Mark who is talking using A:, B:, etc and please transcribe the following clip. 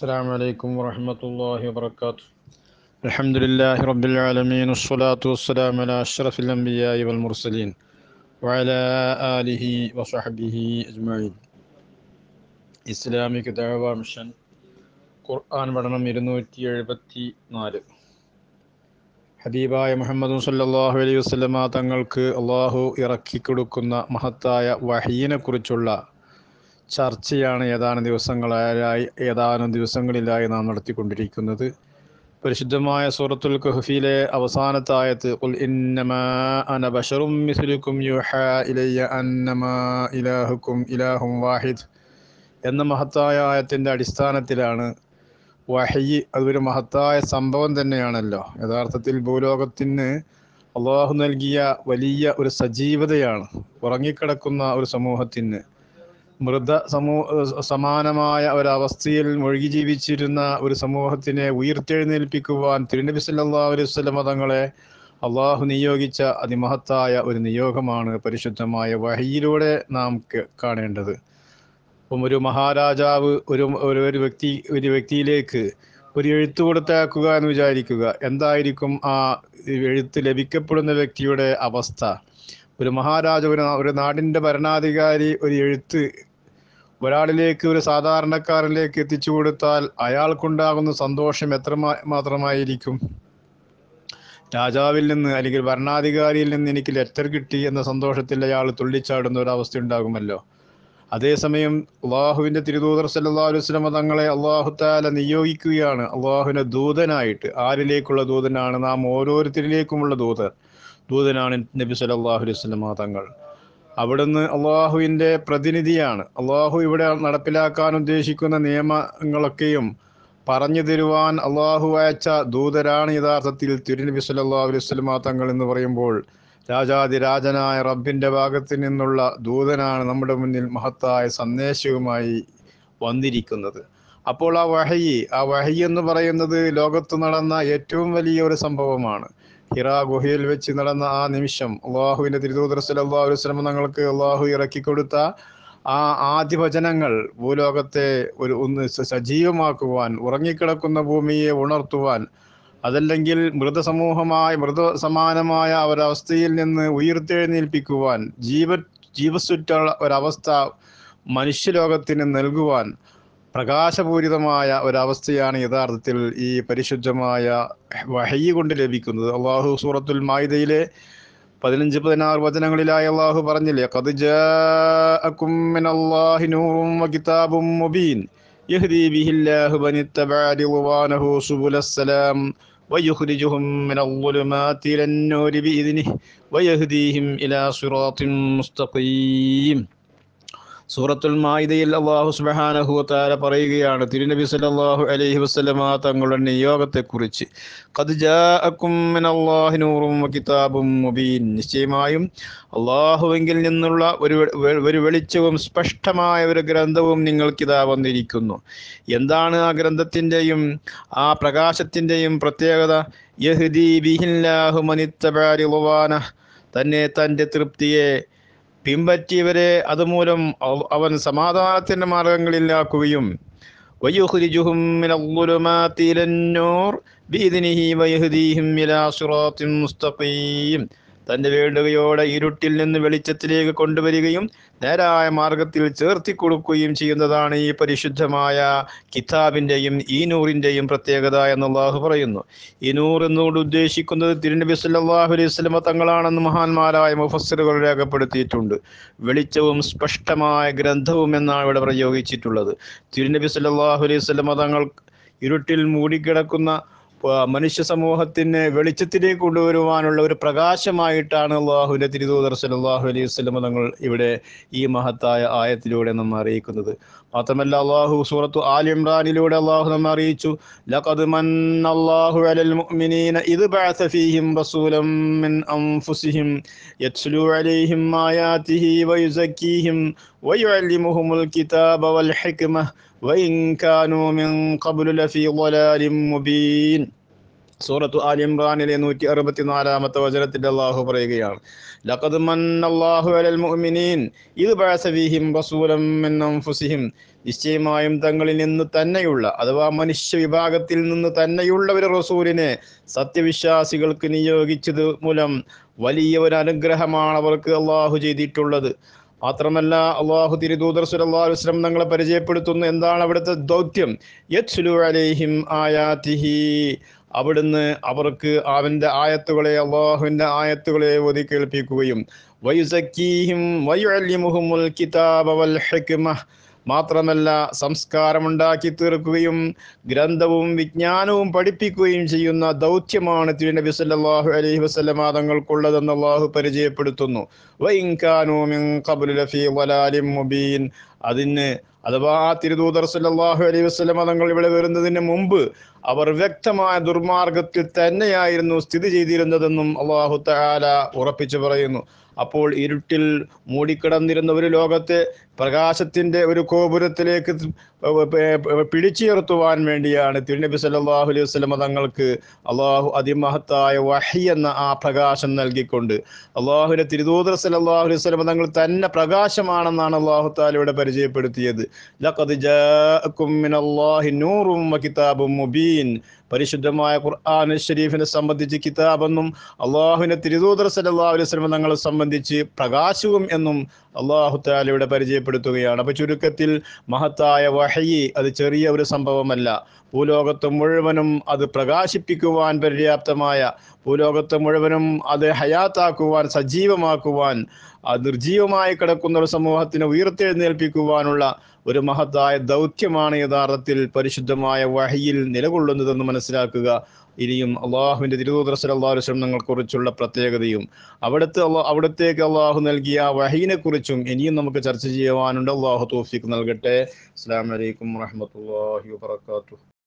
A: السلام عليكم ورحمة الله وبركاته الحمد لله رب العالمين والصلاة والسلام على أشرف الأنبياء والمرسلين وعلى آله وصحبه أجمعين Islamic ദഴവ mission ഖുർആൻ പഠനം ഇരുന്നൂറ്റി എഴുപത്തി നാല് ഹബീബായ മുഹമ്മദ് സല്ലാഹു അലൈഹി വസ്ലമ തങ്ങൾക്ക് അള്ളാഹു ഇറക്കിക്കൊടുക്കുന്ന മഹത്തായ വഹീനെക്കുറിച്ചുള്ള ചർച്ചയാണ് ഏതാനും ദിവസങ്ങളായി ഏതാനും ദിവസങ്ങളിലായി നാം നടത്തിക്കൊണ്ടിരിക്കുന്നത് പരിശുദ്ധമായ സൂറത്തുൽ കഹഫിയിലെ അവസാനത്തായത് ഇന്നമാ അന ഇലാഹും വാഹിദ് എന്ന മഹത്തായ ആയത്തിൻ്റെ അടിസ്ഥാനത്തിലാണ് വഹയി അതൊരു മഹത്തായ സംഭവം തന്നെയാണല്ലോ യഥാർത്ഥത്തിൽ ഭൂലോകത്തിന് അള്ളാഹു നൽകിയ വലിയ ഒരു സജീവതയാണ് ഉറങ്ങിക്കിടക്കുന്ന ഒരു സമൂഹത്തിന് മൃത സമൂഹ സമാനമായ ഒരവസ്ഥയിൽ മുഴുകി ജീവിച്ചിരുന്ന ഒരു സമൂഹത്തിനെ ഉയർത്തെഴുന്നേൽപ്പിക്കുവാൻ തിരുനബി സല്ലാ അലൈവല്ല മതങ്ങളെ അള്ളാഹു നിയോഗിച്ച അതിമഹത്തായ ഒരു നിയോഗമാണ് പരിശുദ്ധമായ വഹിയിലൂടെ നാം കാണേണ്ടത് അപ്പം ഒരു മഹാരാജാവ് ഒരു ഒരു വ്യക്തി ഒരു വ്യക്തിയിലേക്ക് ഒരു എഴുത്ത് കൊടുത്താക്കുക എന്ന് വിചാരിക്കുക എന്തായിരിക്കും ആ എഴുത്ത് ലഭിക്കപ്പെടുന്ന വ്യക്തിയുടെ അവസ്ഥ ഒരു മഹാരാജ ഒരു നാടിൻ്റെ ഭരണാധികാരി ഒരു എഴുത്ത് ഒരാളിലേക്ക് ഒരു സാധാരണക്കാരനിലേക്ക് എത്തിച്ചു കൊടുത്താൽ അയാൾക്കുണ്ടാകുന്ന സന്തോഷം എത്ര മാത്രമായിരിക്കും രാജാവിൽ നിന്ന് അല്ലെങ്കിൽ ഭരണാധികാരിയിൽ നിന്ന് എനിക്ക് ലെറ്റർ കിട്ടി എന്ന സന്തോഷത്തിൽ അയാൾ തുള്ളിച്ചാടുന്ന ഒരവസ്ഥ ഉണ്ടാകുമല്ലോ അതേസമയം അള്ളാഹുവിൻ്റെ തിരുദൂതർ സല്ലാ അലുസ്ലമ തങ്ങളെ അള്ളാഹുത്താല നിയോഗിക്കുകയാണ് അള്ളാഹുവിനെ ദൂതനായിട്ട് ആരിലേക്കുള്ള ദൂതനാണ് നാം ഓരോരുത്തരിലേക്കുമുള്ള ദൂതർ ദൂതനാണ് നബി സല്ലാഹു വസ്ലമ തങ്ങൾ അവിടുന്ന് അള്ളാഹുവിൻ്റെ പ്രതിനിധിയാണ് അള്ളാഹു ഇവിടെ നടപ്പിലാക്കാൻ ഉദ്ദേശിക്കുന്ന നിയമങ്ങളൊക്കെയും പറഞ്ഞു തരുവാൻ അള്ളാഹു അയച്ച ദൂതരാണ് യഥാർത്ഥത്തിൽ തിരുനബി അലൈഹി അലൈവല്ലാ തങ്ങൾ എന്ന് പറയുമ്പോൾ രാജാതിരാജനായ റബ്ബിൻ്റെ ഭാഗത്തു നിന്നുള്ള ദൂതനാണ് നമ്മുടെ മുന്നിൽ മഹത്തായ സന്ദേശവുമായി വന്നിരിക്കുന്നത് അപ്പോൾ ആ വഹയി ആ വഹയി എന്ന് പറയുന്നത് ലോകത്ത് നടന്ന ഏറ്റവും വലിയ ഒരു സംഭവമാണ് ഹിറാ ഗുഹയിൽ വെച്ച് നടന്ന ആ നിമിഷം അള്ളാഹുവിൻ്റെ തിരുദൂതർ സലഹു വസ്ലമ തങ്ങൾക്ക് അള്ളാഹു ഇറക്കിക്കൊടുത്ത ആ ആദ്യ വചനങ്ങൾ ഭൂലോകത്തെ ഒരു ഒന്ന് സജീവമാക്കുവാൻ ഉറങ്ങിക്കിടക്കുന്ന ഭൂമിയെ ഉണർത്തുവാൻ അതല്ലെങ്കിൽ മൃതസമൂഹമായ സമാനമായ ഒരവസ്ഥയിൽ നിന്ന് ഉയർത്തെഴുന്നേൽപ്പിക്കുവാൻ ജീവ ജീവസുറ്റ ഒരവസ്ഥ മനുഷ്യലോകത്തിന് നൽകുവാൻ പ്രകാശപൂരിതമായ ഒരവസ്ഥയാണ് യഥാർത്ഥത്തിൽ ഈ പരിശുദ്ധമായ വഹൈ കൊണ്ട് ലഭിക്കുന്നത് അള്ളാഹു സൂറത്തുൽ മായിദയിലെ പതിനഞ്ച് പതിനാറ് വചനങ്ങളിലായി അള്ളാഹു പറഞ്ഞില്ലേ കിതാബും മുബീൻ يهدي به الله من സൂറത്തുൽ മായിദയിൽ അള്ളാഹു താര പറയുകയാണ് തിരുനബി സല്ലാഹു അലൈഹി വസ്ലമ തങ്ങളുടെ നിയോഗത്തെ കിതാബും മുബീൻ നിശ്ചയമായും അള്ളാഹുവെങ്കിൽ നിന്നുള്ള ഒരു ഒരു വെളിച്ചവും സ്പഷ്ടമായ ഒരു ഗ്രന്ഥവും നിങ്ങൾക്കിതാ വന്നിരിക്കുന്നു എന്താണ് ആ ഗ്രന്ഥത്തിൻ്റെയും ആ പ്രകാശത്തിൻ്റെയും പ്രത്യേകത യഹ്ദി ബിഹില്ലാഹു തന്നെ തൻ്റെ തൃപ്തിയെ പിൻപറ്റിയവരെ അതുമൂലം അവൻ സമാധാനത്തിൻ്റെ മാർഗങ്ങളിലാക്കുകയും വയുഹുരിജുഹും തന്റെ വേണ്ടുകയോടെ ഇരുട്ടിൽ നിന്ന് വെളിച്ചത്തിലേക്ക് കൊണ്ടുവരികയും നേരായ മാർഗത്തിൽ ചേർത്തി കൊടുക്കുകയും ചെയ്യുന്നതാണ് ഈ പരിശുദ്ധമായ കിതാബിന്റെയും ഈ നൂറിന്റെയും പ്രത്യേകത എന്ന് അള്ളാഹു പറയുന്നു ഈ നൂർ എന്നുകൊണ്ട് ഉദ്ദേശിക്കുന്നത് തിരുനബി സല്ലാഹു അലൈഹി സ്വലമ തങ്ങളാണെന്ന് മഹാന്മാരായ മുഫസ്സിറുകൾ രേഖപ്പെടുത്തിയിട്ടുണ്ട് വെളിച്ചവും സ്പഷ്ടമായ ഗ്രന്ഥവും എന്നാണ് ഇവിടെ പ്രയോഗിച്ചിട്ടുള്ളത് തിരുനബി സല്ലാഹു അലൈഹി സ്വലമ തങ്ങൾ ഇരുട്ടിൽ മൂടിക്കിടക്കുന്ന മനുഷ്യ സമൂഹത്തിന് വെളിച്ചത്തിലേക്ക് കൊണ്ടുവരുവാനുള്ള ഒരു പ്രകാശമായിട്ടാണ് അള്ളാഹുവിന്റെ തിരുദൂതർ സലാഹു അലൈഹി വസ്ലമ തങ്ങൾ ഇവിടെ ഈ മഹത്തായ ആയത്തിലൂടെ നമ്മെ അറിയിക്കുന്നത് മാത്രമല്ല അള്ളാഹു സൂറത്തു ആൽ ഇമ്രാനിലൂടെ അള്ളാഹു നമ്മെ അറിയിച്ചു ലഖദ് മന്നല്ലാഹു അലൽ മുഅ്മിനീന ഇദ് ബഅസ ഫീഹിം റസൂലം മിൻ അൻഫുസിഹിം യത്ലു അലൈഹിം ആയാതിഹി വയുസക്കീഹിം ويعلمهم الكتاب والحكمة وإن كانوا من قبل لفي ضلال مبين സൂറത്തു ആൽ ഇംറാനിലെ നൂറ്റി അറുപത്തിനാലാമത്തെ വചനത്തിൽ അള്ളാഹു പറയുകയാണ് ലഖദ് മന്നല്ലാഹു അലൽ മുഅ്മിനീൻ ഇത് ബഅസഫീഹിം റസൂലം മിൻ അൻഫുസിഹിം നിശ്ചയമായും തങ്ങളിൽ നിന്ന് തന്നെയുള്ള അഥവാ മനുഷ്യ വിഭാഗത്തിൽ നിന്ന് തന്നെയുള്ള ഒരു റസൂലിനെ സത്യവിശ്വാസികൾക്ക് നിയോഗിച്ചത് മൂലം വലിയ ഒരു അനുഗ്രഹമാണ് അവർക്ക് അള്ളാഹു ചെയ്തിട്ടുള്ളത് മാത്രമല്ല അള്ളാഹു തിരുദൂതർ സുലല്ലാസ്ലം ഞങ്ങളെ പരിചയപ്പെടുത്തുന്നു എന്താണ് അവിടുത്തെ ദൗത്യം യത് സുലു ആയാതിഹി അവിടുന്ന് അവർക്ക് അവൻ്റെ ആയത്തുകളെ അള്ളാഹുവിൻ്റെ ആയത്തുകളെ ഓതി കേൾപ്പിക്കുകയും വയുസക്കീഹിം വയുഅല്ലിമുഹുമുൽ കിതാബ് വൽ ഹെക്മ മാത്രമല്ല സംസ്കാരമുണ്ടാക്കി തീർക്കുകയും ഗ്രന്ഥവും വിജ്ഞാനവും പഠിപ്പിക്കുകയും ചെയ്യുന്ന ദൗത്യമാണ് തിരുനബി സല്ലാഹു അലൈഹി വസ്ലമ തങ്ങൾക്കുള്ളതെന്ന് അള്ളാഹു പരിചയപ്പെടുത്തുന്നു മുബീൻ അതിന് അഥവാ ആ തിരുദൂതർ സല്ലാഹു അലൈഹി വസ്ലം തങ്ങൾ ഇവിടെ വരുന്നതിന് മുമ്പ് അവർ വ്യക്തമായ ദുർമാർഗത്തിൽ തന്നെയായിരുന്നു സ്ഥിതി ചെയ്തിരുന്നതെന്നും അള്ളാഹു തആല ഉറപ്പിച്ചു പറയുന്നു അപ്പോൾ ഇരുട്ടിൽ മൂടിക്കിടന്നിരുന്ന ഒരു ലോകത്തെ പ്രകാശത്തിൻ്റെ ഒരു ഗോപുരത്തിലേക്ക് പിടിച്ചുയർത്തുവാൻ വേണ്ടിയാണ് തിരുനബി സല്ലാഹു അലൈഹി വസ്ലമ തങ്ങൾക്ക് അള്ളാഹു അതിമഹത്തായ വഹി എന്ന ആ പ്രകാശം നൽകിക്കൊണ്ട് അള്ളാഹുവിൻ്റെ തിരുദൂതർ സല്ലാഹു അലൈഹി വസ്ലമ തങ്ങൾ തന്നെ പ്രകാശമാണെന്നാണ് അള്ളാഹു താലയുടെ പരിചയപ്പെടുത്തിയത് ലഖദ് ജാഅക്കും മിനല്ലാഹി നൂറും വകിതാബും മുബീൻ പരിശുദ്ധമായ ഖുർആൻ ഷരീഫിനെ സംബന്ധിച്ച് കിതാബെന്നും അള്ളാഹുവിനെ തിരുദൂതർ അലൈഹി സ്വലം തങ്ങളെ സംബന്ധിച്ച് പ്രകാശവും എന്നും അള്ളാഹു താലയുടെ പരിചയപ്പെടുത്തുകയാണ് അപ്പോൾ ചുരുക്കത്തിൽ മഹത്തായ വഹയി അത് ചെറിയ ഒരു സംഭവമല്ല ഭൂലോകത്ത് മുഴുവനും അത് പ്രകാശിപ്പിക്കുവാൻ പര്യാപ്തമായ ഭൂലോകത്ത് മുഴുവനും അത് ഹയാത്താക്കുവാൻ സജീവമാക്കുവാൻ നിർജീവമായി കിടക്കുന്ന ഒരു സമൂഹത്തിനെ ഉയർത്തെഴുന്നേൽപ്പിക്കുവാനുള്ള ഒരു മഹത്തായ ദൗത്യമാണ് യഥാർത്ഥത്തിൽ പരിശുദ്ധമായ വഹയിൽ നിലകൊള്ളുന്നതെന്ന് മനസ്സിലാക്കുക ഇനിയും അള്ളാഹുവിൻ്റെ അള്ളാഹു സലാസ്ലം കുറിച്ചുള്ള പ്രത്യേകതയും അവിടുത്തെ അവിടത്തേക്ക് അള്ളാഹു നൽകിയ കുറിച്ചും ഇനിയും നമുക്ക് ചർച്ച ചെയ്യുവാനുണ്ട് അള്ളാഹു തോഫിക്ക് നൽകട്ടെ അസ്സാം വലൈക്കും വാഹമത്തല്ലാഹി വാത്തു